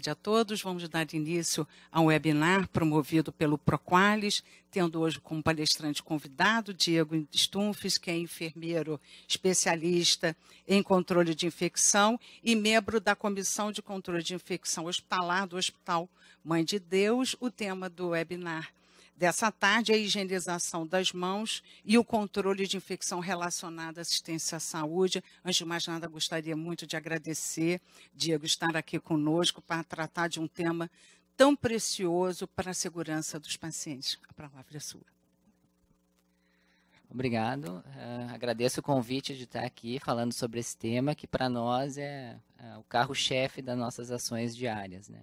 tarde a todos. Vamos dar início a um webinar promovido pelo Proqualis, tendo hoje como palestrante convidado Diego Stumfes, que é enfermeiro especialista em controle de infecção e membro da Comissão de Controle de Infecção Hospitalar do Hospital Mãe de Deus. O tema do webinar dessa tarde, a higienização das mãos e o controle de infecção relacionada à assistência à saúde. Antes de mais nada, gostaria muito de agradecer, Diego, estar aqui conosco para tratar de um tema tão precioso para a segurança dos pacientes. A palavra é sua. Obrigado. Uh, agradeço o convite de estar aqui falando sobre esse tema que para nós é uh, o carro-chefe das nossas ações diárias, né?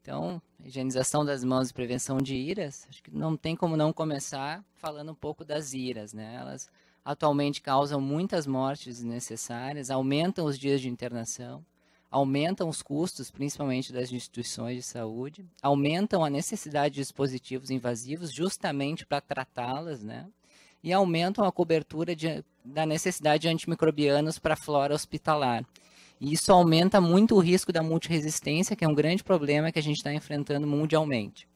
Então, higienização das mãos e prevenção de iras, acho que não tem como não começar falando um pouco das iras, né? Elas atualmente causam muitas mortes desnecessárias, aumentam os dias de internação, aumentam os custos, principalmente das instituições de saúde, aumentam a necessidade de dispositivos invasivos justamente para tratá-las, né? E aumentam a cobertura de, da necessidade de antimicrobianos para a flora hospitalar. E isso aumenta muito o risco da multiresistência, que é um grande problema que a gente está enfrentando mundialmente.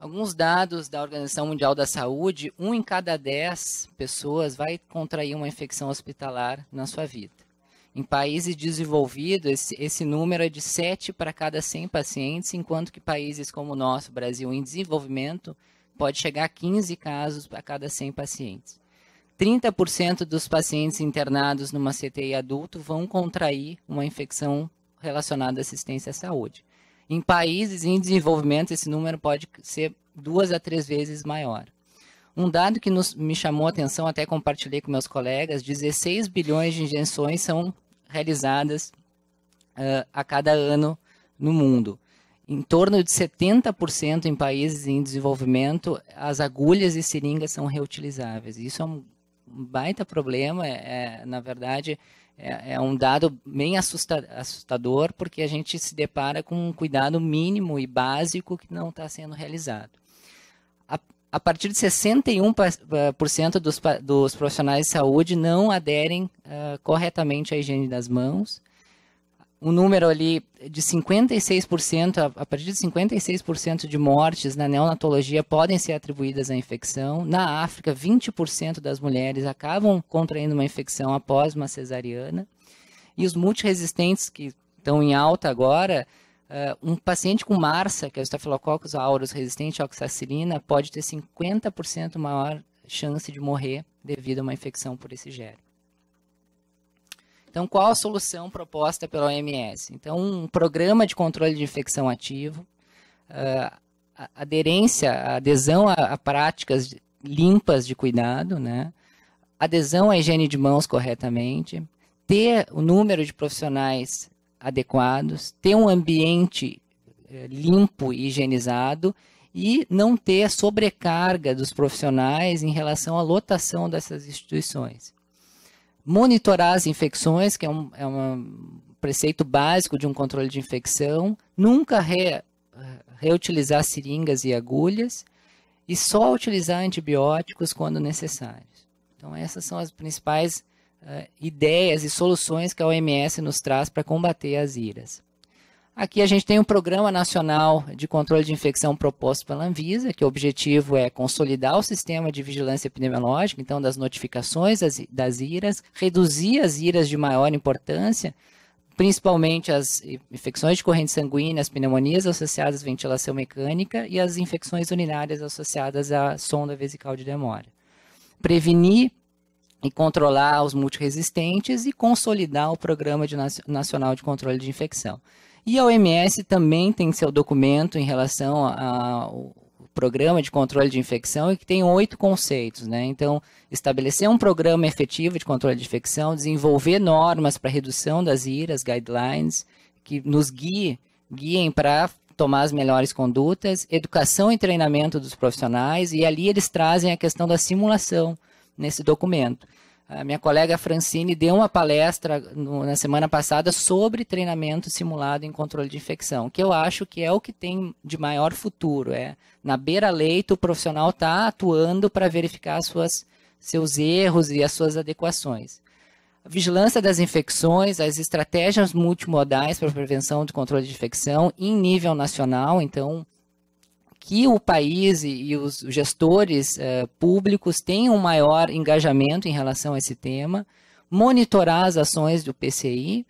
Alguns dados da Organização Mundial da Saúde, um em cada dez pessoas vai contrair uma infecção hospitalar na sua vida. Em países desenvolvidos, esse, esse número é de 7 para cada 100 pacientes, enquanto que países como o nosso, Brasil, em desenvolvimento, pode chegar a 15 casos para cada 100 pacientes. 30% dos pacientes internados numa CTI adulto vão contrair uma infecção relacionada à assistência à saúde. Em países em desenvolvimento, esse número pode ser duas a três vezes maior. Um dado que nos, me chamou a atenção, até compartilhei com meus colegas, 16 bilhões de injeções são realizadas uh, a cada ano no mundo. Em torno de 70% em países em desenvolvimento, as agulhas e seringas são reutilizáveis. Isso é um um baita problema, é, é, na verdade, é, é um dado bem assusta, assustador, porque a gente se depara com um cuidado mínimo e básico que não está sendo realizado. A, a partir de 61% dos, dos profissionais de saúde não aderem uh, corretamente à higiene das mãos, um número ali de 56%, a partir de 56% de mortes na neonatologia podem ser atribuídas à infecção. Na África, 20% das mulheres acabam contraindo uma infecção após uma cesariana. E os multiresistentes que estão em alta agora, eh, um paciente com MARSA, que é o Staphylococcus aureus resistente à oxacilina, pode ter 50% maior chance de morrer devido a uma infecção por esse gênero. Então, qual a solução proposta pela OMS? Então, um programa de controle de infecção ativo, ah, aderência, adesão a, a práticas limpas de cuidado, né? adesão à higiene de mãos corretamente, ter o número de profissionais adequados, ter um ambiente eh, limpo e higienizado e não ter sobrecarga dos profissionais em relação à lotação dessas instituições monitorar as infecções, que é um, é um preceito básico de um controle de infecção, nunca re, eh, reutilizar seringas e agulhas e só utilizar antibióticos quando necessários. Então, essas são as principais uh, ideias e soluções que a OMS nos traz para combater as iras. Aqui a gente tem um Programa Nacional de Controle de Infecção proposto pela Anvisa, que o objetivo é consolidar o sistema de vigilância epidemiológica, então das notificações das, das IRAs, reduzir as IRAs de maior importância, principalmente as infecções de corrente sanguínea, as pneumonias associadas à ventilação mecânica e as infecções urinárias associadas à sonda vesical de demora. Prevenir e controlar os multiresistentes e consolidar o Programa de, Nacional de Controle de Infecção. E a OMS também tem seu documento em relação ao programa de controle de infecção e que tem oito conceitos, né? Então, estabelecer um programa efetivo de controle de infecção, desenvolver normas para redução das IRAs, guidelines, que nos guie, guiem para tomar as melhores condutas, educação e treinamento dos profissionais, e ali eles trazem a questão da simulação nesse documento. A minha colega Francine deu uma palestra no, na semana passada sobre treinamento simulado em controle de infecção, que eu acho que é o que tem de maior futuro. É na beira-leito o profissional está atuando para verificar suas, seus erros e as suas adequações. A vigilância das infecções, as estratégias multimodais para prevenção de controle de infecção em nível nacional, então que o país e, os gestores uh, públicos tenham um maior engajamento em relação a esse tema, monitorar as ações do PCI,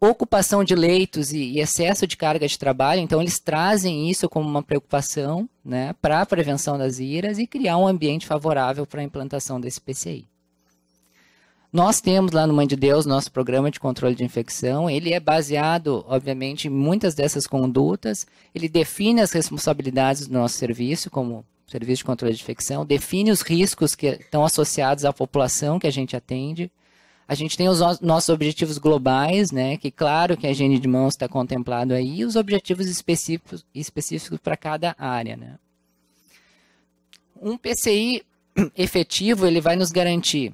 ocupação de leitos e, e excesso de carga de trabalho, então eles trazem isso como uma preocupação né, para a prevenção das iras e criar um ambiente favorável para a implantação desse PCI. Nós temos lá no Mãe de Deus nosso programa de controle de infecção. Ele é baseado, obviamente, em muitas dessas condutas. Ele define as responsabilidades do nosso serviço, como serviço de controle de infecção, define os riscos que estão associados à população que a gente atende. A gente tem os nossos objetivos globais, né? Que claro que a higiene de mãos está contemplado aí, e os objetivos específicos, específicos para cada área, né? Um PCI efetivo ele vai nos garantir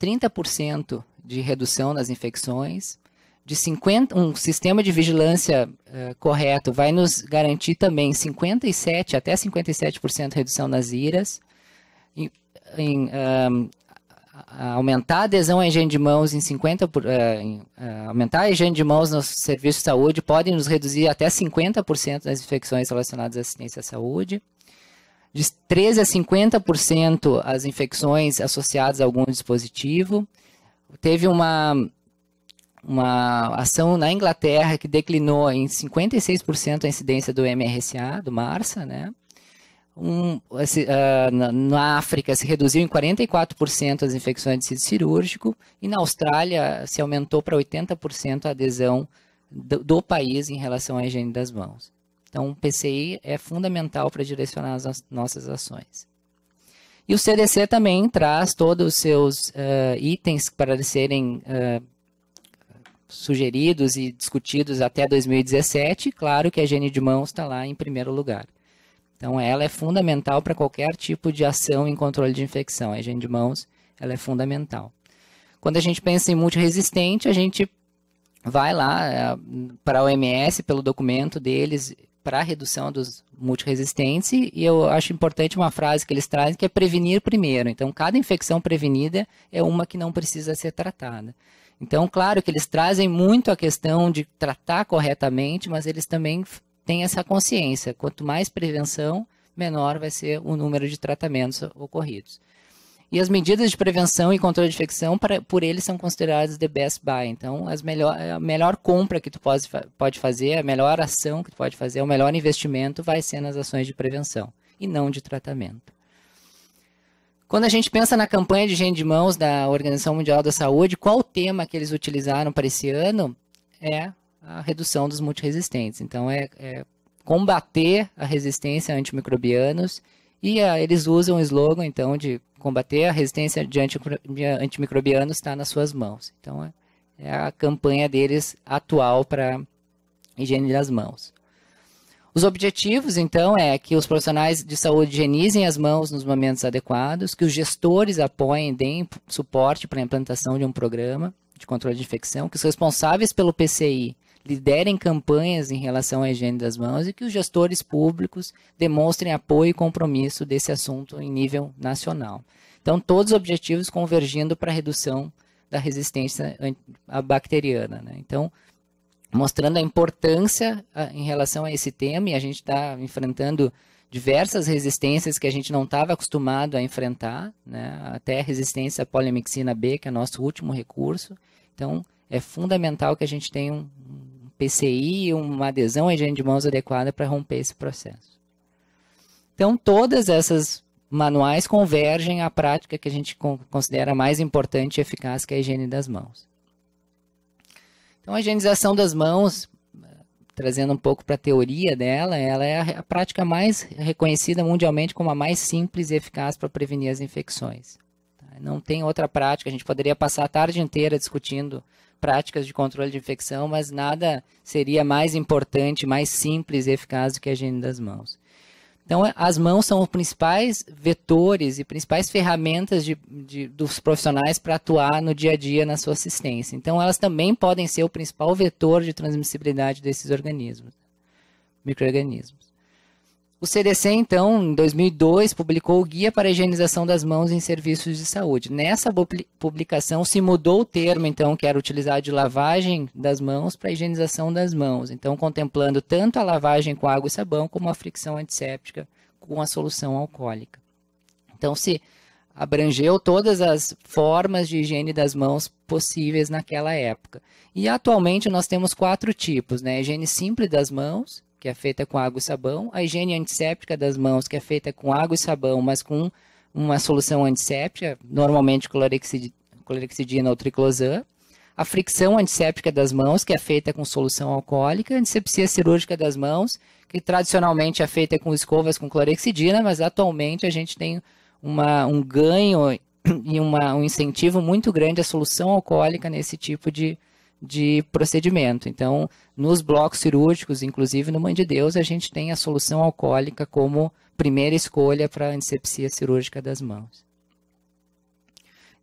30% de redução nas infecções, de 50, um sistema de vigilância uh, correto vai nos garantir também 57 até 57% redução nas IRAs, em, em aumentar a adesão à higiene de mãos em 50 por, uh, em, uh, aumentar a higiene de mãos nos serviços de saúde podem nos reduzir até 50% das infecções relacionadas à assistência à saúde de 13 a 50% as infecções associadas a algum dispositivo. Teve uma, uma ação na Inglaterra que declinou em 56% a incidência do MRSA, do MRSA, né? Um, esse, uh, na, na, África se reduziu em 44% as infecções de sítio cirúrgico e na Austrália se aumentou para 80% a adesão do, do país em relação à higiene das mãos. Então, o PCI é fundamental para direcionar as nossas ações. E o CDC também traz todos os seus uh, itens para serem uh, sugeridos e discutidos até 2017. Claro que a higiene de mãos está lá em primeiro lugar. Então, ela é fundamental para qualquer tipo de ação em controle de infecção. A higiene de mãos ela é fundamental. Quando a gente pensa em multiresistente, a gente vai lá eh, para a OMS, pelo documento deles, para a redução dos multiresistentes e eu acho importante uma frase que eles trazem que é prevenir primeiro. Então, cada infecção prevenida é uma que não precisa ser tratada. Então, claro que eles trazem muito a questão de tratar corretamente, mas eles também têm essa consciência. Quanto mais prevenção, menor vai ser o número de tratamentos ocorridos. E as medidas de prevenção e controle de infecção, pra, por eles, são consideradas the best buy. Então, as melhor, é a melhor compra que tu pode, pode fazer, a melhor ação que tu pode fazer, o melhor investimento vai ser nas ações de prevenção e não de tratamento. Quando a gente pensa na campanha de higiene de mãos da Organização Mundial da Saúde, qual o tema que eles utilizaram para esse ano é a redução dos multiresistentes. Então, é, é combater a resistência a antimicrobianos e a, ah, eles usam o slogan, então, de combater, a resistência de antimicrobianos está nas suas mãos. Então, é, é a campanha deles atual para higiene das mãos. Os objetivos, então, é que os profissionais de saúde higienizem as mãos nos momentos adequados, que os gestores apoiem, deem suporte para a implantação de um programa de controle de infecção, que os responsáveis pelo PCI liderem campanhas em relação à higiene das mãos e que os gestores públicos demonstrem apoio e compromisso desse assunto em nível nacional. Então, todos os objetivos convergindo para a redução da resistência bacteriana. Né? Então, mostrando a importância em relação a esse tema, e a gente está enfrentando diversas resistências que a gente não estava acostumado a enfrentar, né? até a resistência à poliomielina B, que é nosso último recurso. Então, é fundamental que a gente tenha um, PCI e uma adesão à higiene de mãos adequada para romper esse processo. Então, todas essas manuais convergem à prática que a gente considera mais importante e eficaz, que é a higiene das mãos. Então, a higienização das mãos, trazendo um pouco para a teoria dela, ela é a prática mais reconhecida mundialmente como a mais simples e eficaz para prevenir as infecções. Tá? Não tem outra prática, a gente poderia passar a tarde inteira discutindo práticas de controle de infecção, mas nada seria mais importante, mais simples e eficaz do que a higiene das mãos. Então, é, as mãos são os principais vetores e principais ferramentas de, de, dos profissionais para atuar no dia a dia na sua assistência. Então, elas também podem ser o principal vetor de transmissibilidade desses organismos, microorganismos. O CDC, então, em 2002, publicou o Guia para a Higienização das Mãos em Serviços de Saúde. Nessa publicação se mudou o termo, então, que era utilizado de lavagem das mãos para higienização das mãos. Então, contemplando tanto a lavagem com água e sabão, como a fricção antisséptica com a solução alcoólica. Então, se abrangeu todas as formas de higiene das mãos possíveis naquela época. E atualmente nós temos quatro tipos, né? Higiene simples das mãos, que é feita com água e sabão, a higiene antisséptica das mãos, que é feita com água e sabão, mas com uma solução antisséptica, normalmente clorexidina ou triclosan, a fricção antisséptica das mãos, que é feita com solução alcoólica, a antissepsia cirúrgica das mãos, que tradicionalmente é feita com escovas com clorexidina, mas atualmente a gente tem uma, um ganho e uma, um incentivo muito grande à solução alcoólica nesse tipo de, de procedimento. Então, nos blocos cirúrgicos, inclusive no Mãe de Deus, a gente tem a solução alcoólica como primeira escolha para a antisepsia cirúrgica das mãos.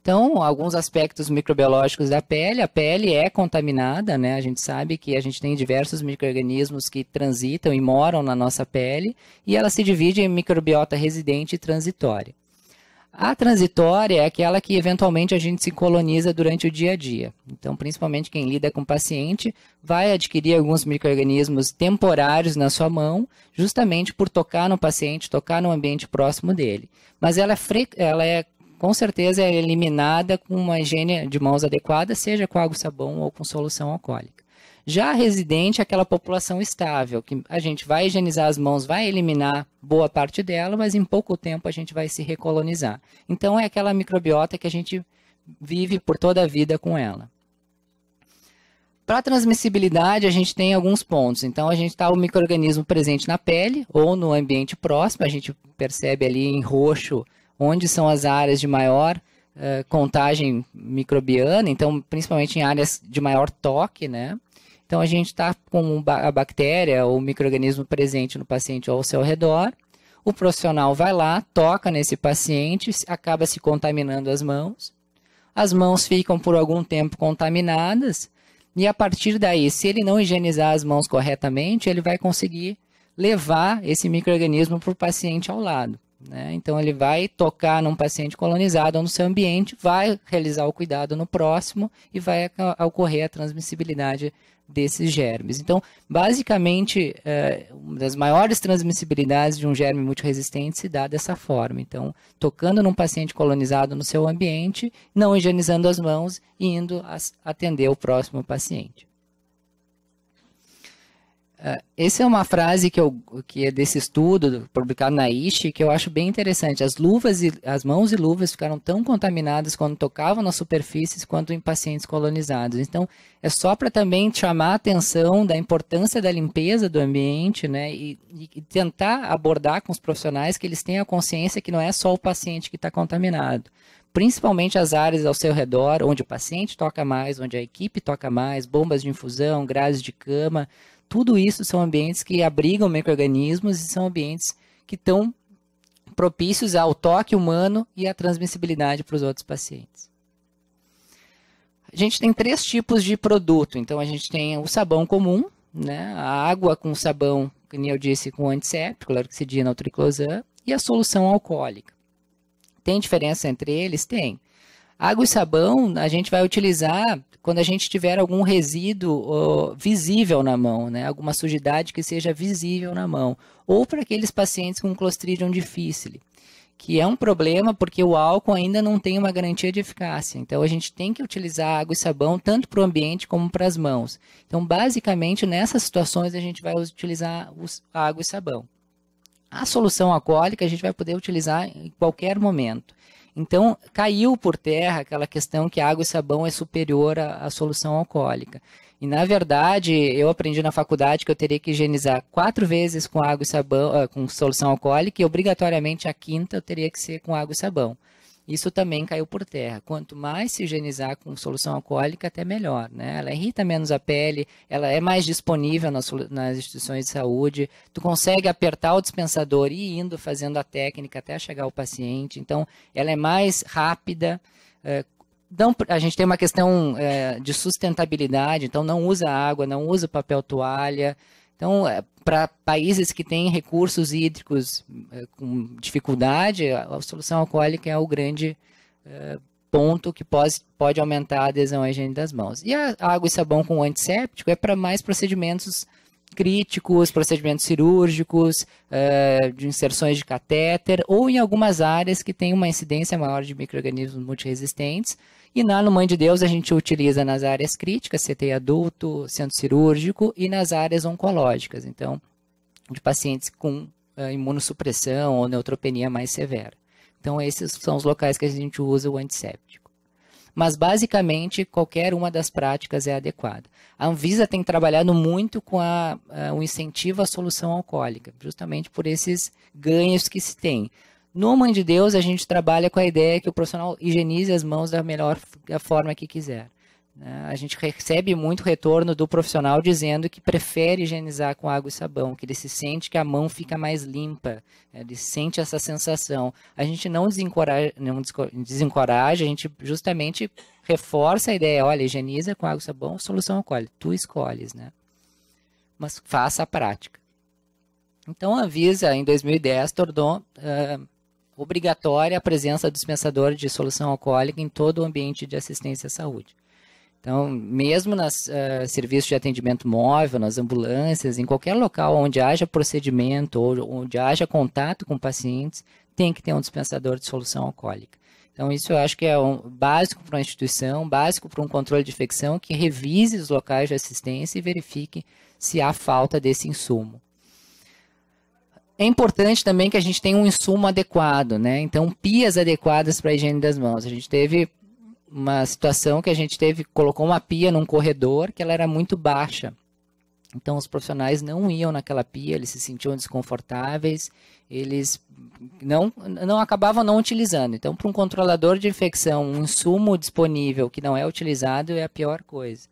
Então, alguns aspectos microbiológicos da pele. A pele é contaminada, né? A gente sabe que a gente tem diversos micro-organismos que transitam e moram na nossa pele, e ela se divide em microbiota residente e transitória. A transitória é aquela que eventualmente a gente se coloniza durante o dia a dia. Então, principalmente quem lida com paciente vai adquirir alguns microrganismos temporários na sua mão, justamente por tocar no paciente, tocar no ambiente próximo dele. Mas ela é, fre... ela é com certeza é eliminada com uma higiene de mãos adequada, seja com água e sabão ou com solução alcoólica. Já residente é aquela população estável, que a gente vai higienizar as mãos, vai eliminar boa parte dela, mas em pouco tempo a gente vai se recolonizar. Então é aquela microbiota que a gente vive por toda a vida com ela. Para transmissibilidade, a gente tem alguns pontos. Então, a gente está o microorganismo presente na pele ou no ambiente próximo. A gente percebe ali em roxo onde são as áreas de maior uh, contagem microbiana. Então, principalmente em áreas de maior toque, né? Então a gente está com a bactéria ou microorganismo presente no paciente ou ao seu redor. O profissional vai lá, toca nesse paciente, acaba se contaminando as mãos. As mãos ficam por algum tempo contaminadas e a partir daí, se ele não higienizar as mãos corretamente, ele vai conseguir levar esse microorganismo para o paciente ao lado. Né? Então, ele vai tocar num paciente colonizado ou no seu ambiente, vai realizar o cuidado no próximo e vai ocorrer a transmissibilidade desses germes. Então, basicamente, é, uma das maiores transmissibilidades de um germe multiresistente se dá dessa forma. Então, tocando num paciente colonizado no seu ambiente, não higienizando as mãos e indo atender o próximo paciente. É, essa é uma frase que, eu, que é desse estudo publicado na IST que eu acho bem interessante. As luvas e, as mãos e luvas ficaram tão contaminadas quando tocavam nas superfícies quanto em pacientes colonizados. Então, é só para também chamar a atenção da importância da limpeza do ambiente, né? E, e, tentar abordar com os profissionais que eles tenham a consciência que não é só o paciente que está contaminado. Principalmente as áreas ao seu redor, onde o paciente toca mais, onde a equipe toca mais, bombas de infusão, grades de cama tudo isso são ambientes que abrigam micro-organismos e são ambientes que estão propícios ao toque humano e à transmissibilidade para os outros pacientes. A gente tem três tipos de produto. Então, a gente tem o sabão comum, né? a água com sabão, como eu disse, com antisséptico, clorixidina ou triclosan, e a solução alcoólica. Tem diferença entre eles? Tem. Água e sabão a gente vai utilizar quando a gente tiver algum resíduo ó, visível na mão, né? alguma sujidade que seja visível na mão, ou para aqueles pacientes com clostridium difficile, que é um problema porque o álcool ainda não tem uma garantia de eficácia. Então a gente tem que utilizar água e sabão tanto para o ambiente como para as mãos. Então basicamente nessas situações a gente vai utilizar os, água e sabão. A solução alcoólica a gente vai poder utilizar em qualquer momento. Então, caiu por terra aquela questão que água e sabão é superior à, à solução alcoólica. E, na verdade, eu aprendi na faculdade que eu teria que higienizar quatro vezes com água e sabão, ah, com solução alcoólica, e obrigatoriamente a quinta eu teria que ser com água e sabão isso também caiu por terra. Quanto mais se higienizar com solução alcoólica, até melhor. Né? Ela irrita menos a pele, ela é mais disponível nas, nas instituições de saúde, tu consegue apertar o dispensador e ir indo fazendo a técnica até chegar o paciente. Então, ela é mais rápida. É, não, a gente tem uma questão é, de sustentabilidade, então não usa água, não usa papel toalha, então, é, para países que têm recursos hídricos é, com dificuldade, a solução alcoólica é o grande é, ponto que pode, pode aumentar a adesão à higiene das mãos. E a água e sabão com antisséptico é para mais procedimentos críticos, procedimentos cirúrgicos, uh, de inserções de catéter, ou em algumas áreas que têm uma incidência maior de micro-organismos multiresistentes. E na No Mãe de Deus a gente utiliza nas áreas críticas, CT adulto, centro cirúrgico, e nas áreas oncológicas, então, de pacientes com uh, imunossupressão ou neutropenia mais severa. Então, esses são os locais que a gente usa o antisséptico mas basicamente qualquer uma das práticas é adequada. A Anvisa tem trabalhado muito com a, a, eh, o incentivo à solução alcoólica, justamente por esses ganhos que se tem. No Mãe de Deus, a gente trabalha com a ideia que o profissional higienize as mãos da melhor da forma que quiser. Né? A gente recebe muito retorno do profissional dizendo que prefere higienizar com água e sabão, que ele se sente que a mão fica mais limpa, né? ele sente essa sensação. A gente não desencoraja, não desencoraja a gente justamente reforça a ideia, olha, higieniza com água e sabão, solução alcoólica, tu escolhes, né? Mas faça a prática. Então, a em 2010, tornou uh, obrigatória a presença do dispensador de solução alcoólica em todo o ambiente de assistência à saúde. Então, mesmo nos uh, ah, serviços de atendimento móvel, nas ambulâncias, em qualquer local onde haja procedimento ou onde haja contato com pacientes, tem que ter um dispensador de solução alcoólica. Então, isso eu acho que é um, básico para uma instituição, básico para um controle de infecção que revise os locais de assistência e verifique se há falta desse insumo. É importante também que a gente tenha um insumo adequado, né? Então, pias adequadas para a higiene das mãos. A gente teve uma situação que a gente teve, colocou uma pia num corredor que ela era muito baixa. Então os profissionais não iam naquela pia, eles se sentiam desconfortáveis, eles não, não acabavam não utilizando. Então, para um controlador de infecção, um insumo disponível que não é utilizado é a pior coisa.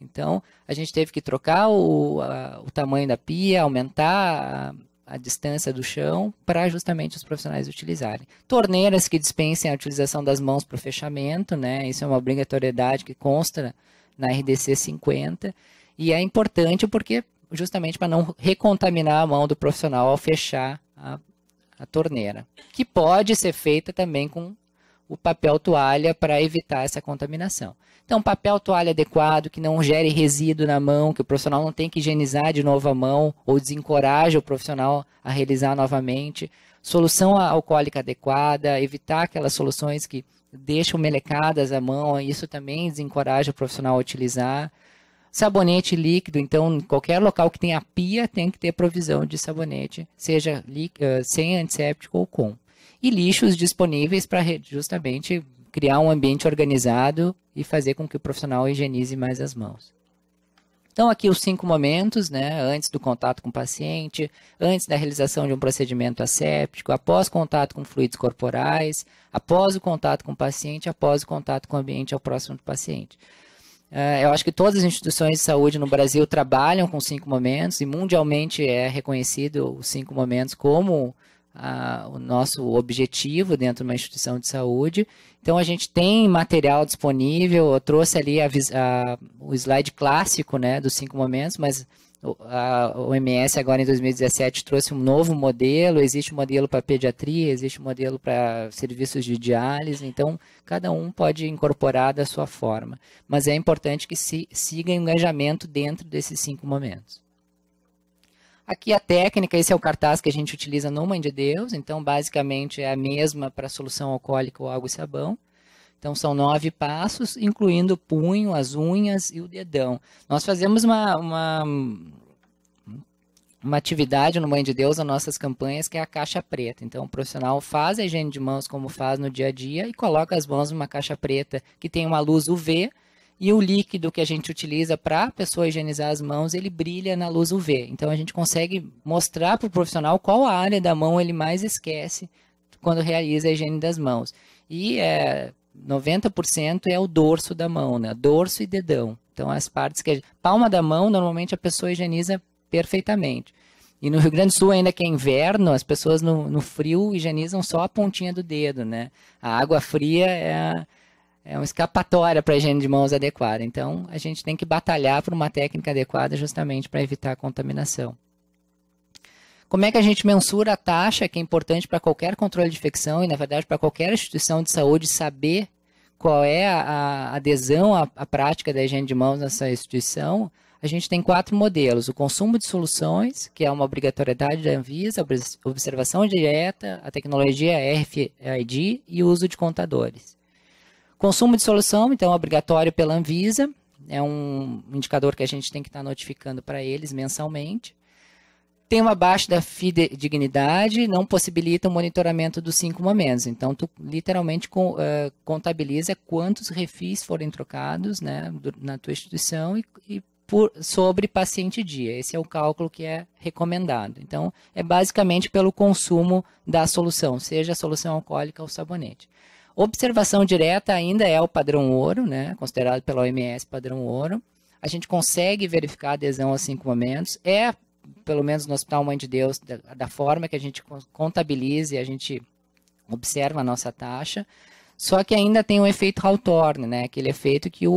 Então, a gente teve que trocar o, a, o tamanho da pia, aumentar a, a distância do chão para justamente os profissionais utilizarem. Torneiras que dispensem a utilização das mãos para o fechamento, né? Isso é uma obrigatoriedade que consta na RDC 50 e é importante porque justamente para não recontaminar a mão do profissional ao fechar a, a torneira, que pode ser feita também com o papel toalha para evitar essa contaminação. Então, papel toalha adequado, que não gere resíduo na mão, que o profissional não tem que higienizar de novo a mão ou desencoraja o profissional a realizar novamente. Solução alcoólica adequada, evitar aquelas soluções que deixam melecadas a mão, isso também desencoraja o profissional a utilizar. Sabonete líquido, então, em qualquer local que tenha pia, tem que ter provisão de sabonete, seja eh, sem antisséptico ou com e lixos disponíveis para justamente criar um ambiente organizado e fazer com que o profissional higienize mais as mãos. Então, aqui os cinco momentos, né? Antes do contato com o paciente, antes da realização de um procedimento asséptico, após contato com fluidos corporais, após o contato com o paciente, após o contato com o ambiente ao próximo do paciente. Uh, eu acho que todas as instituições de saúde no Brasil trabalham com cinco momentos e mundialmente é reconhecido os cinco momentos como a, o nosso objetivo dentro de uma instituição de saúde. Então, a gente tem material disponível. Eu trouxe ali a, a, o slide clássico né, dos cinco momentos, mas a OMS agora em 2017 trouxe um novo modelo, existe um modelo para pediatria, existe um modelo para serviços de diálise, então cada um pode incorporar da sua forma. Mas é importante que se siga engajamento dentro desses cinco momentos. Aqui a técnica, esse é o cartaz que a gente utiliza no Mãe de Deus, então basicamente é a mesma para solução alcoólica ou água e sabão. Então são nove passos, incluindo o punho, as unhas e o dedão. Nós fazemos uma, uma, uma atividade no Mãe de Deus nas nossas campanhas, que é a caixa preta. Então o profissional faz a higiene de mãos como faz no dia a dia e coloca as mãos numa caixa preta que tem uma luz UV e o líquido que a gente utiliza para a pessoa higienizar as mãos, ele brilha na luz UV. Então a gente consegue mostrar para o profissional qual a área da mão ele mais esquece quando realiza a higiene das mãos. E é, 90% é o dorso da mão, né? Dorso e dedão. Então as partes que a palma da mão normalmente a pessoa higieniza perfeitamente. E no Rio Grande do Sul, ainda que é inverno, as pessoas no, no frio higienizam só a pontinha do dedo, né? A água fria é, é uma escapatória para a higiene de mãos adequada. Então, a gente tem que batalhar por uma técnica adequada justamente para evitar a contaminação. Como é que a gente mensura a taxa, que é importante para qualquer controle de infecção e, na verdade, para qualquer instituição de saúde saber qual é a, adesão à, à prática da higiene de mãos nessa instituição? A gente tem quatro modelos: o consumo de soluções, que é uma obrigatoriedade da Anvisa, observação direta, a tecnologia RFID e o uso de contadores. Consumo de solução, então, obrigatório pela Anvisa. É um indicador que a gente tem que estar tá notificando para eles mensalmente. Tem uma baixa da dignidade, não possibilita o monitoramento dos cinco momentos. Então, tu literalmente com, uh, eh, contabiliza quantos refis forem trocados né, na tua instituição e, e por, sobre paciente dia. Esse é o cálculo que é recomendado. Então, é basicamente pelo consumo da solução, seja a solução alcoólica ou sabonete. Observação direta ainda é o padrão ouro, né? considerado pela OMS padrão ouro. A gente consegue verificar a adesão aos cinco momentos. É, pelo menos no Hospital Mãe de Deus, da, da forma que a gente contabilize, a gente observa a nossa taxa. Só que ainda tem um efeito Hawthorne, né? Aquele efeito que o,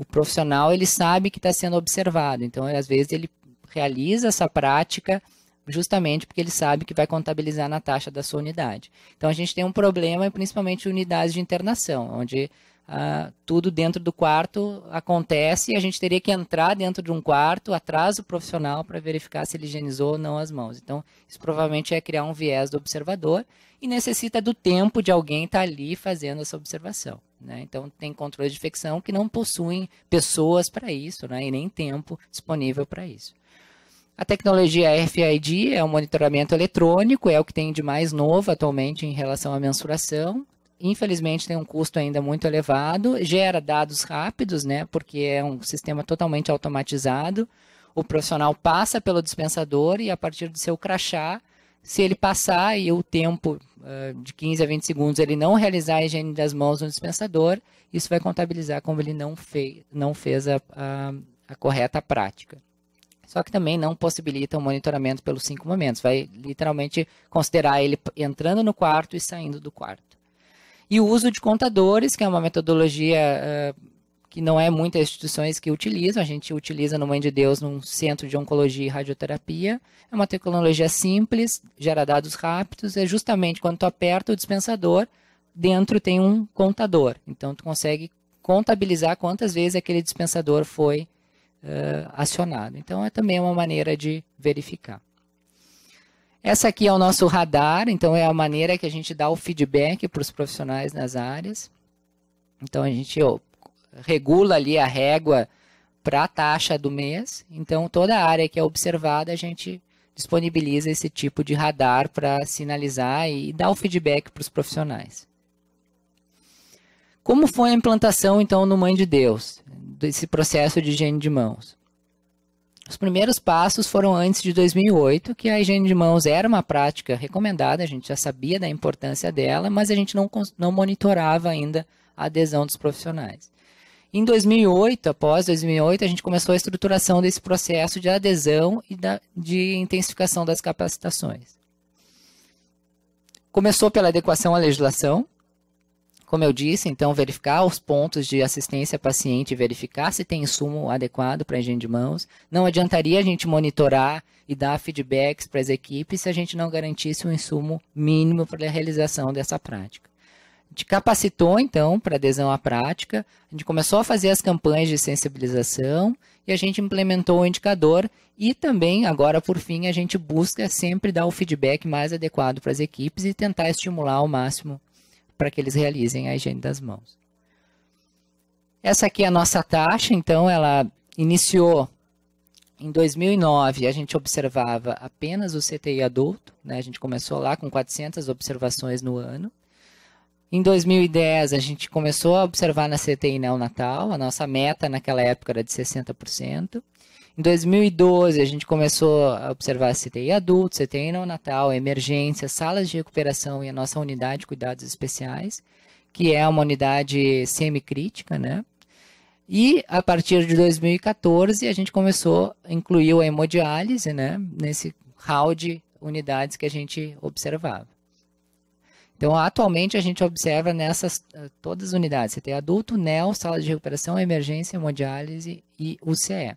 o profissional ele sabe que está sendo observado. Então, às vezes, ele realiza essa prática justamente porque ele sabe que vai contabilizar na taxa da sua unidade. Então a gente tem um problema, principalmente unidades de internação, onde ah, tudo dentro do quarto acontece e a gente teria que entrar dentro de um quarto atrás do profissional para verificar se ele higienizou ou não as mãos. Então isso provavelmente é criar um viés do observador e necessita do tempo de alguém estar tá ali fazendo essa observação. Né? Então, tem controles de infecção que não possuem pessoas para isso né? e nem tempo disponível para isso. A tecnologia RFID é um monitoramento eletrônico, é o que tem de mais novo atualmente em relação à mensuração. Infelizmente tem um custo ainda muito elevado, gera dados rápidos, né? Porque é um sistema totalmente automatizado. O profissional passa pelo dispensador e a partir do seu crachá, se ele passar e o tempo uh, de 15 a 20 segundos ele não realizar a higiene das mãos no dispensador, isso vai contabilizar como ele não fez, não fez a, a, a correta prática. Só que também não possibilita o monitoramento pelos cinco momentos. Vai literalmente considerar ele entrando no quarto e saindo do quarto. E o uso de contadores, que é uma metodologia uh, que não é muitas instituições que utilizam. A gente utiliza no Mãe de Deus num centro de oncologia e radioterapia. É uma tecnologia simples, gera dados rápidos. É justamente quando tu aperta o dispensador, dentro tem um contador. Então tu consegue contabilizar quantas vezes aquele dispensador foi uh, acionado. Então, é também uma maneira de verificar. Essa aqui é o nosso radar, então é a maneira que a gente dá o feedback para os profissionais nas áreas. Então, a gente oh, regula ali a régua para a taxa do mês. Então, toda a área que é observada, a gente disponibiliza esse tipo de radar para sinalizar e dar o feedback para os profissionais. Como foi a implantação, então, no Mãe de Deus? desse processo de higiene de mãos. Os primeiros passos foram antes de 2008, que a higiene de mãos era uma prática recomendada, a gente já sabia da importância dela, mas a gente não, não monitorava ainda a adesão dos profissionais. Em 2008, após 2008, a gente começou a estruturação desse processo de adesão e da, de intensificação das capacitações. Começou pela adequação à legislação, como eu disse, então, verificar os pontos de assistência paciente, verificar se tem insumo adequado para higiene de mãos. Não adiantaria a gente monitorar e dar feedbacks para as equipes se a gente não garantisse um insumo mínimo para a realização dessa prática. A gente capacitou, então, para adesão à prática, a gente começou a fazer as campanhas de sensibilização e a gente implementou o indicador e também, agora por fim, a gente busca sempre dar o feedback mais adequado para as equipes e tentar estimular ao máximo para que eles realizem a higiene das mãos. Essa aqui é a nossa taxa, então ela iniciou em 2009, a gente observava apenas o CTI adulto, né? a gente começou lá com 400 observações no ano. Em 2010, a gente começou a observar na CTI neonatal, a nossa meta naquela época era de 60%. Em 2012, a gente começou a observar CTI adulto, CTI neonatal, emergência, salas de recuperação e a nossa unidade de cuidados especiais, que é uma unidade semicrítica, né? E a partir de 2014, a gente começou, incluiu a hemodiálise, né? Nesse hall de unidades que a gente observava. Então, atualmente a gente observa nessas eh, todas as unidades, CTI adulto, NEO, sala de recuperação, emergência, hemodiálise e UCE.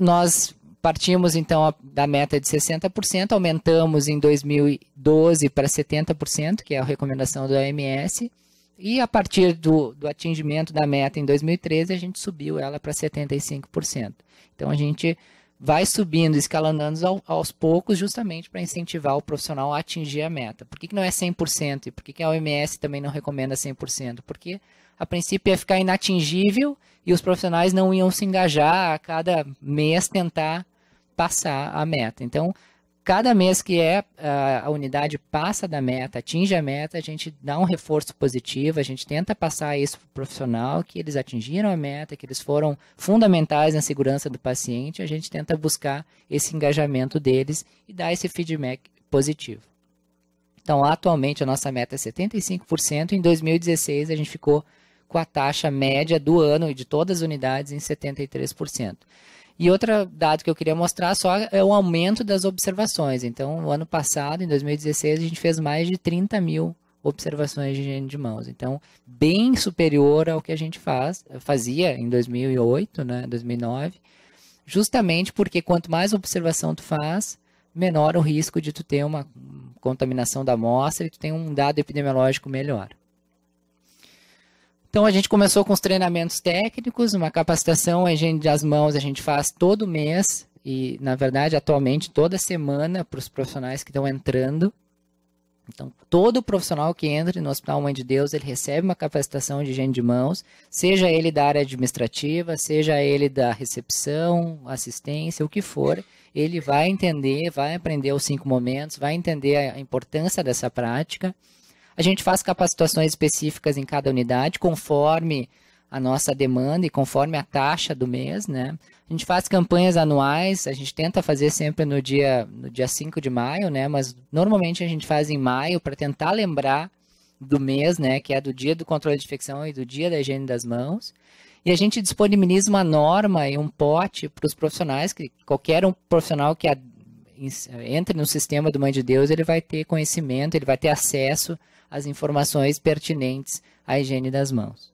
Nós partimos então da meta de 60%, aumentamos em 2012 para 70%, que é a recomendação da OMS, e a partir do, do atingimento da meta em 2013, a gente subiu ela para 75%. Então a gente vai subindo, escalonando aos poucos, justamente para incentivar o profissional a atingir a meta. Por que, que não é 100%? E por que, que a OMS também não recomenda 100%? Porque a princípio ia ficar inatingível e os profissionais não iam se engajar a cada mês tentar passar a meta. Então, cada mês que é a unidade passa da meta, atinge a meta, a gente dá um reforço positivo, a gente tenta passar isso para o profissional que eles atingiram a meta, que eles foram fundamentais na segurança do paciente, a gente tenta buscar esse engajamento deles e dar esse feedback positivo. Então, atualmente a nossa meta é 75%, em 2016 a gente ficou com a taxa média do ano e de todas as unidades em 73%. E outro dado que eu queria mostrar só é o aumento das observações. Então, o ano passado, em 2016, a gente fez mais de 30 mil observações de higiene de mãos. Então, bem superior ao que a gente faz, fazia em 2008, né, 2009, justamente porque quanto mais observação tu faz, menor o risco de tu ter uma contaminação da amostra e tu tem um dado epidemiológico melhor. Então a gente começou com os treinamentos técnicos, uma capacitação, a gente das mãos a gente faz todo mês e na verdade atualmente toda semana para os profissionais que estão entrando. Então, todo profissional que entra no Hospital Mãe de Deus, ele recebe uma capacitação de higiene de mãos, seja ele da área administrativa, seja ele da recepção, assistência, o que for, ele vai entender, vai aprender os cinco momentos, vai entender a importância dessa prática. A gente faz capacitações específicas em cada unidade, conforme a nossa demanda e conforme a taxa do mês, né? A gente faz campanhas anuais, a gente tenta fazer sempre no dia no dia 5 de maio, né? Mas normalmente a gente faz em maio para tentar lembrar do mês, né, que é do dia do controle de infecção e do dia da higiene das mãos. E a gente disponibiliza uma norma e um pote para os profissionais que qualquer um profissional que entre no sistema do Mãe de Deus, ele vai ter conhecimento, ele vai ter acesso as informações pertinentes à higiene das mãos.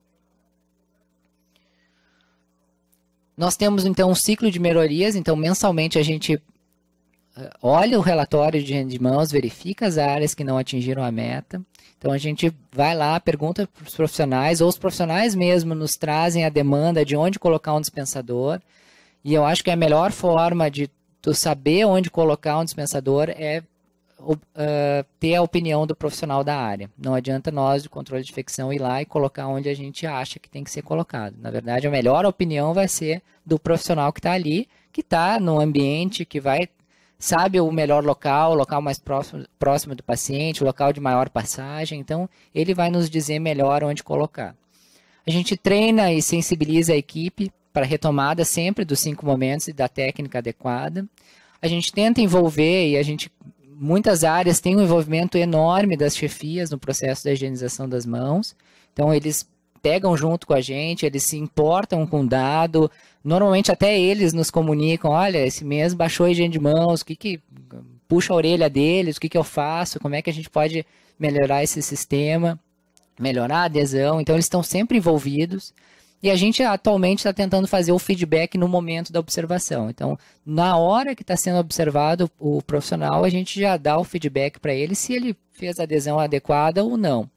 Nós temos então um ciclo de melhorias, então mensalmente a gente eh, olha o relatório de higiene de mãos, verifica as áreas que não atingiram a meta. Então a gente vai lá, pergunta para os profissionais, ou os profissionais mesmo nos trazem a demanda de onde colocar um dispensador. E eu acho que a melhor forma de tu saber onde colocar um dispensador é uh, ter a opinião do profissional da área. Não adianta nós, do controle de infecção, ir lá e colocar onde a gente acha que tem que ser colocado. Na verdade, a melhor opinião vai ser do profissional que está ali, que está no ambiente, que vai sabe o melhor local, o local mais próximo, próximo do paciente, o local de maior passagem. Então, ele vai nos dizer melhor onde colocar. A gente treina e sensibiliza a equipe para retomada sempre dos cinco momentos e da técnica adequada. A gente tenta envolver e a gente muitas áreas têm um envolvimento enorme das chefias no processo da higienização das mãos. Então, eles pegam junto com a gente, eles se importam com o dado. Normalmente, até eles nos comunicam: olha, esse mês baixou a higiene de mãos, o que que. Puxa a orelha deles, o que, que eu faço, como é que a gente pode melhorar esse sistema, melhorar a adesão. Então, eles estão sempre envolvidos. E a gente atualmente está tentando fazer o feedback no momento da observação. Então, na hora que está sendo observado o profissional, a gente já dá o feedback para ele se ele fez a adesão adequada ou não.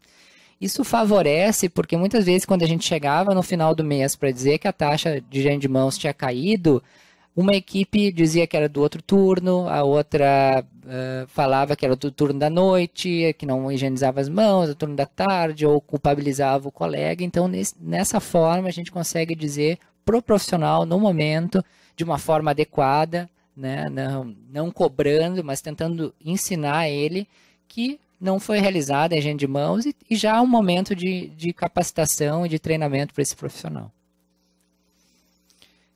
Isso favorece, porque muitas vezes quando a gente chegava no final do mês para dizer que a taxa de gênio de mãos tinha caído, uma equipe dizia que era do outro turno, a outra uh, falava que era do turno da noite, que não higienizava as mãos, do turno da tarde, ou culpabilizava o colega. Então, nesse, nessa forma, a gente consegue dizer pro profissional, no momento, de uma forma adequada, né? não, não cobrando, mas tentando ensinar ele que não foi realizada a higiene de mãos e, e já é um momento de, de capacitação e de treinamento para esse profissional.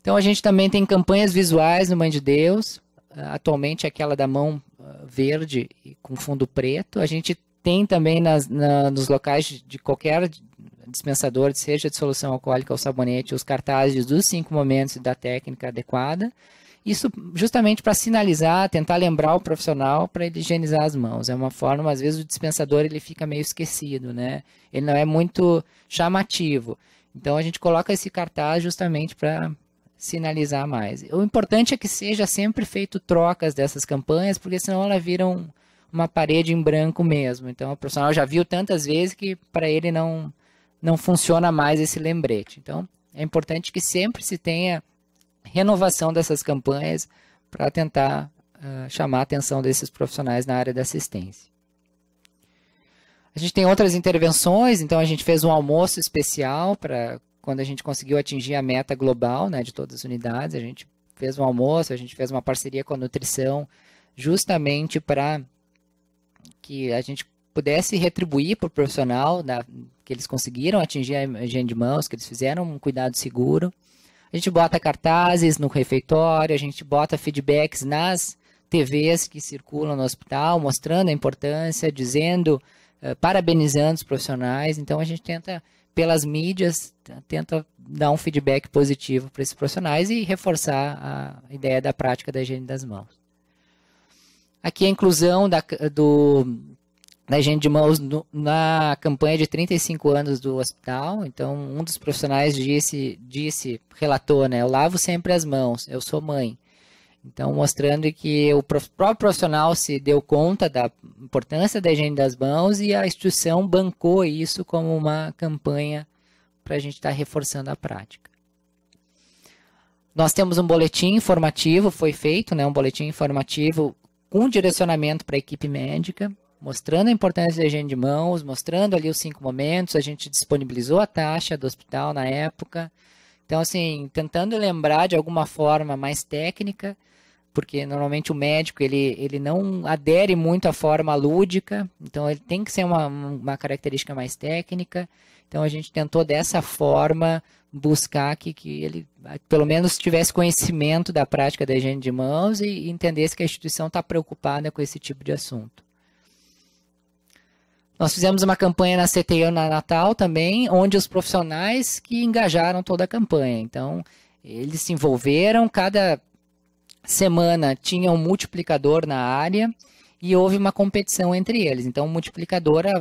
Então a gente também tem campanhas visuais no Mãe de Deus, ah, atualmente aquela da mão ah, verde com fundo preto. A gente tem também nas, na, nos locais de qualquer dispensador, seja de solução alcoólica ou sabonete, os cartazes dos cinco momentos e da técnica adequada. Isso justamente para sinalizar, tentar lembrar o profissional para ele higienizar as mãos. É uma forma, às vezes o dispensador ele fica meio esquecido, né? Ele não é muito chamativo. Então a gente coloca esse cartaz justamente para sinalizar mais. O importante é que seja sempre feito trocas dessas campanhas, porque senão elas viram uma parede em branco mesmo. Então o profissional já viu tantas vezes que para ele não não funciona mais esse lembrete. Então é importante que sempre se tenha renovação dessas campanhas para tentar uh, chamar a atenção desses profissionais na área da assistência. A gente tem outras intervenções, então a gente fez um almoço especial para quando a gente conseguiu atingir a meta global né, de todas as unidades, a gente fez um almoço, a gente fez uma parceria com a nutrição, justamente para que a gente pudesse retribuir para o profissional né, que eles conseguiram atingir a higiene de mãos, que eles fizeram um cuidado seguro. A gente bota cartazes no refeitório, a gente bota feedbacks nas TVs que circulam no hospital, mostrando a importância, dizendo, eh, parabenizando os profissionais. Então a gente tenta pelas mídias, tá? tenta dar um feedback positivo para esses profissionais e reforçar a ideia da prática da higiene das mãos. Aqui a inclusão da, do, da higiene de mãos no, na campanha de 35 anos do hospital. Então, um dos profissionais disse, disse relatou, né? Eu lavo sempre as mãos, eu sou mãe. Então, mostrando que o próprio profissional se deu conta da importância da higiene das mãos e a instituição bancou isso como uma campanha para a gente estar tá reforçando a prática. Nós temos um boletim informativo, foi feito né, um boletim informativo com direcionamento para a equipe médica, mostrando a importância da higiene de mãos, mostrando ali os cinco momentos, a gente disponibilizou a taxa do hospital na época. Então, assim, tentando lembrar de alguma forma mais técnica, porque normalmente o médico ele, ele não adere muito à forma lúdica, então ele tem que ser uma, uma característica mais técnica. Então a gente tentou dessa forma buscar que, que ele ah, pelo menos tivesse conhecimento da prática da higiene de mãos e, entendesse que a instituição está preocupada com esse tipo de assunto. Nós fizemos uma campanha na CTI na Natal também, onde os profissionais que engajaram toda a campanha. Então, eles se envolveram, cada semana tinha um multiplicador na área e houve uma competição entre eles. Então, o multiplicador, a,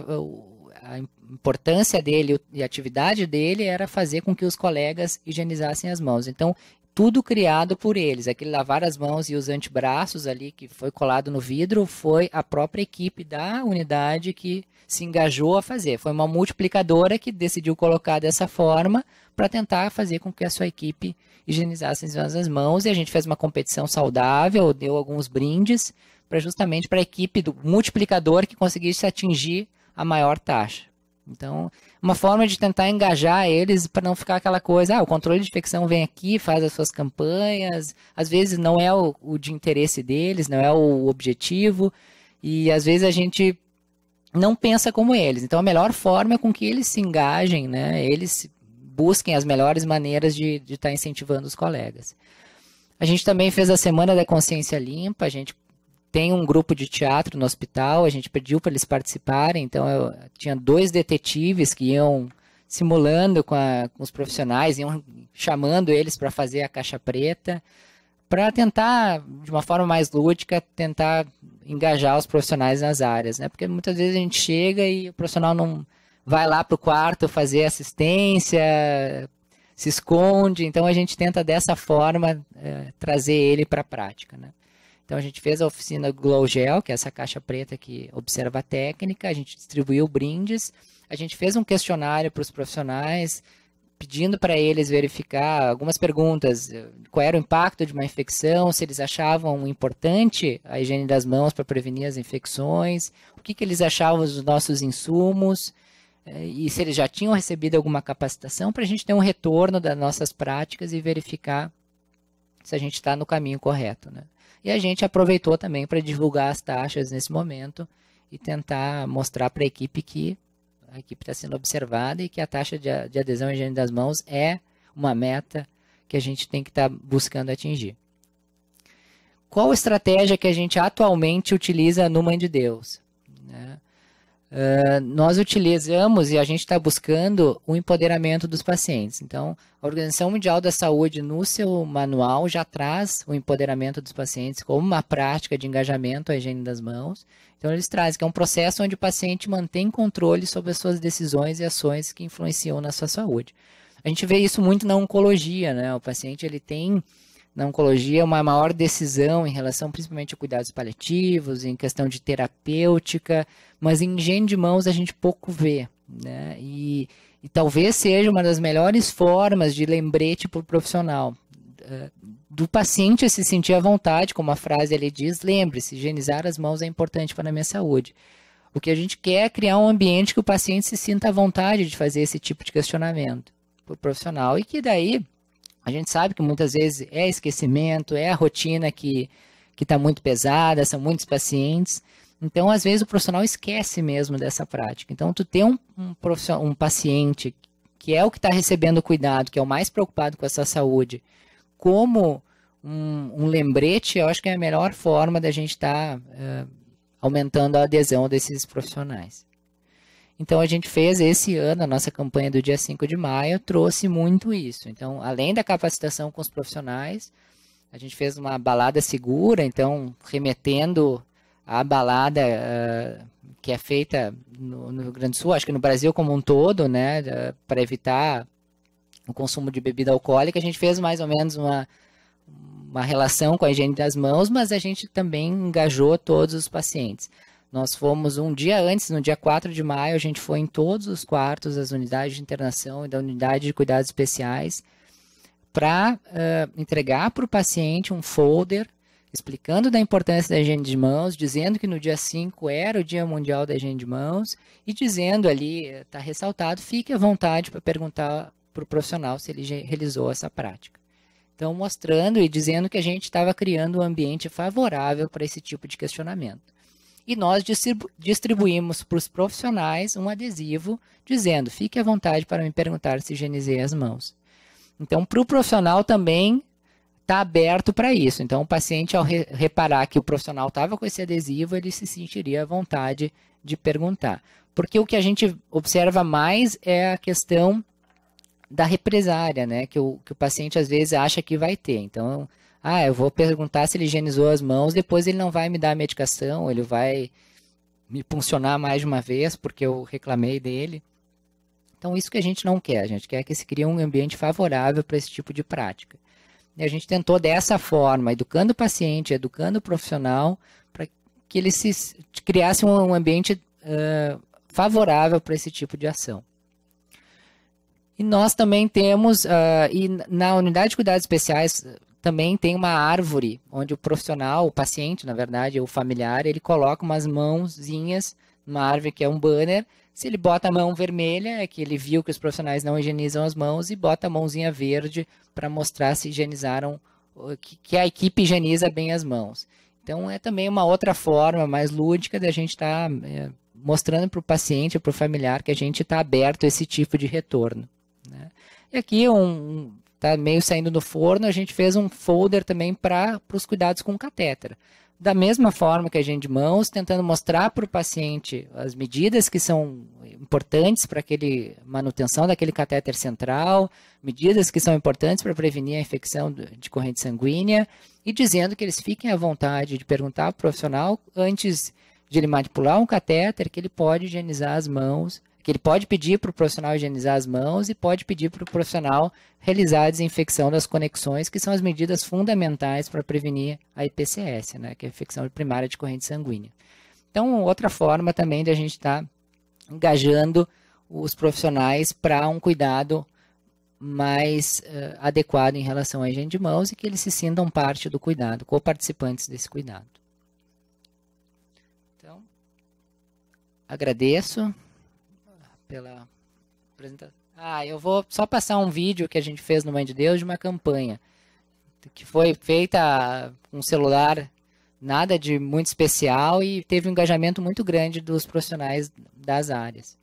a importância dele e a atividade dele era fazer com que os colegas higienizassem as mãos. Então, tudo criado por eles. Aquele lavar as mãos e os antebraços ali que foi colado no vidro foi a própria equipe da unidade que se engajou a fazer. Foi uma multiplicadora que decidiu colocar dessa forma para tentar fazer com que a sua equipe higienizassem as mãos e a gente fez uma competição saudável, deu alguns brindes para justamente para a equipe do multiplicador que conseguisse atingir a maior taxa. Então, uma forma de tentar engajar eles para não ficar aquela coisa, ah, o controle de infecção vem aqui, faz as suas campanhas, às vezes não é o, o de interesse deles, não é o objetivo, e às vezes a gente não pensa como eles. Então, a melhor forma é com que eles se engajem, né? Eles busquem as melhores maneiras de estar tá incentivando os colegas. A gente também fez a Semana da Consciência Limpa, a gente tem um grupo de teatro no hospital, a gente pediu para eles participarem, então eu tinha dois detetives que iam simulando com, a, com os profissionais, iam chamando eles para fazer a caixa preta, para tentar, de uma forma mais lúdica, tentar engajar os profissionais nas áreas, né? Porque muitas vezes a gente chega e o profissional não vai lá para o quarto fazer assistência, se esconde. Então a gente tenta dessa forma é, trazer ele para a prática. Né? Então a gente fez a oficina Glow Gel, que é essa caixa preta que observa a técnica, a gente distribuiu brindes, a gente fez um questionário para os profissionais, pedindo para eles verificar algumas perguntas, qual era o impacto de uma infecção, se eles achavam importante a higiene das mãos para prevenir as infecções, o que, que eles achavam dos nossos insumos, e se eles já tinham recebido alguma capacitação, para a gente ter um retorno das nossas práticas e verificar se a gente está no caminho correto. Né? E a gente aproveitou também para divulgar as taxas nesse momento e tentar mostrar para a equipe que a equipe está sendo observada e que a taxa de, adesão à higiene das mãos é uma meta que a gente tem que estar tá buscando atingir. Qual estratégia que a gente atualmente utiliza no Mãe de Deus? Né? uh, nós utilizamos e a gente está buscando o empoderamento dos pacientes. Então, a Organização Mundial da Saúde, no seu manual, já traz o empoderamento dos pacientes como uma prática de engajamento à higiene das mãos. Então, eles trazem que é um processo onde o paciente mantém controle sobre as suas decisões e ações que influenciam na sua saúde. A gente vê isso muito na oncologia, né? O paciente ele tem na oncologia é uma maior decisão em relação principalmente a cuidados paliativos, em questão de terapêutica, mas em higiene de mãos a gente pouco vê. Né? E, e talvez seja uma das melhores formas de lembrete para o profissional. Ah, do paciente se sentir à vontade, como a frase ali diz, lembre-se, higienizar as mãos é importante para a minha saúde. O que a gente quer é criar um ambiente que o paciente se sinta à vontade de fazer esse tipo de questionamento por profissional e que daí a gente sabe que muitas vezes é esquecimento, é a rotina que que está muito pesada, são muitos pacientes. Então, às vezes o profissional esquece mesmo dessa prática. Então, tu ter um, um, um paciente que é o que está recebendo cuidado, que é o mais preocupado com a sua saúde, como um, um lembrete, eu acho que é a melhor forma da gente estar tá, uh, aumentando a adesão desses profissionais. Então a gente fez esse ano a nossa campanha do dia 5 de maio, trouxe muito isso. Então, além da capacitação com os profissionais, a gente fez uma balada segura, então remetendo à balada uh, que é feita no, no, Rio Grande do Sul, acho que no Brasil como um todo, né, uh, para evitar o consumo de bebida alcoólica, a gente fez mais ou menos uma, uma relação com a higiene das mãos, mas a gente também engajou todos os pacientes. Nós fomos um dia antes, no dia 4 de maio, a gente foi em todos os quartos das unidades de internação e da unidade de cuidados especiais para uh, entregar para o paciente um folder explicando da importância da higiene de mãos, dizendo que no dia 5 era o Dia Mundial da Higiene de Mãos e dizendo ali, está ressaltado, fique à vontade para perguntar para o profissional se ele realizou essa prática. Então, mostrando e dizendo que a gente estava criando um ambiente favorável para esse tipo de questionamento e nós distribuímos para os profissionais um adesivo dizendo: fique à vontade para me perguntar se higienizei as mãos. Então, para o profissional também está aberto para isso. Então, o paciente, ao re reparar que o profissional estava com esse adesivo, ele se sentiria à vontade de perguntar. Porque o que a gente observa mais é a questão da represária, né? Que o, que o paciente às vezes acha que vai ter. Então, ah, eu vou perguntar se ele higienizou as mãos, depois ele não vai me dar a medicação, ele vai me puncionar mais de uma vez porque eu reclamei dele. Então, isso que a gente não quer, a gente quer que se crie um ambiente favorável para esse tipo de prática. E a gente tentou dessa forma, educando o paciente, educando o profissional, para que ele se criasse um ambiente uh, favorável para esse tipo de ação. E nós também temos, uh, e na unidade de cuidados especiais, também tem uma árvore onde o profissional, o paciente, na verdade, o familiar, ele coloca umas mãozinhas numa árvore que é um banner. Se ele bota a mão vermelha, é que ele viu que os profissionais não higienizam as mãos e bota a mãozinha verde para mostrar se higienizaram, que a equipe higieniza bem as mãos. Então é também uma outra forma mais lúdica da gente estar tá, é, mostrando para o paciente, para o familiar, que a gente está aberto a esse tipo de retorno. Né? E aqui um, tá meio saindo do forno, a gente fez um folder também para os cuidados com catéter. Da mesma forma que a gente mãos, tentando mostrar para o paciente as medidas que são importantes para aquele manutenção daquele catéter central, medidas que são importantes para prevenir a infecção de corrente sanguínea e dizendo que eles fiquem à vontade de perguntar ao profissional antes de ele manipular um catéter que ele pode higienizar as mãos que ele pode pedir para o profissional higienizar as mãos e pode pedir para o profissional realizar a desinfecção das conexões, que são as medidas fundamentais para prevenir a IPCS, né, que é a infecção primária de corrente sanguínea. Então, outra forma também de a gente estar tá engajando os profissionais para um cuidado mais uh, adequado em relação à higiene de mãos e que eles se sintam parte do cuidado, co-participantes desse cuidado. Então, agradeço pela apresentação. Ah, eu vou só passar um vídeo que a gente fez no Mãe de Deus de uma campanha que foi feita com um celular, nada de muito especial e teve um engajamento muito grande dos profissionais das áreas.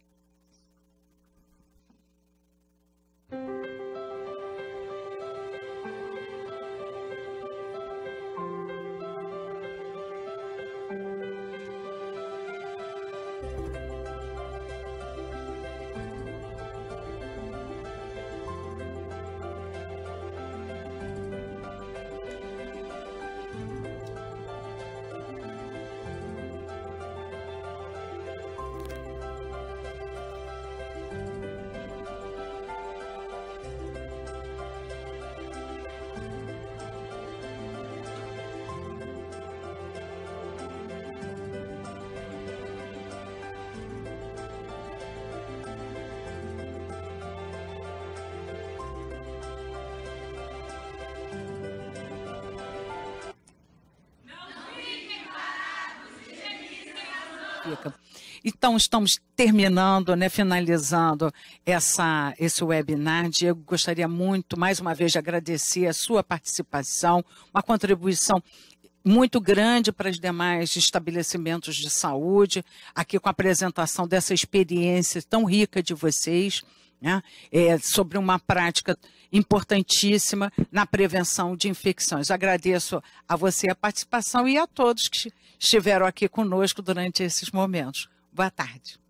Então, estamos terminando, né, finalizando essa, esse webinar. Diego, gostaria muito, mais uma vez, de agradecer a sua participação, uma contribuição muito grande para os demais estabelecimentos de saúde, aqui com a apresentação dessa experiência tão rica de vocês né? É, sobre uma prática importantíssima na prevenção de infecções. agradeço a você a participação e a todos que estiveram aqui conosco durante esses momentos. Boa tarde.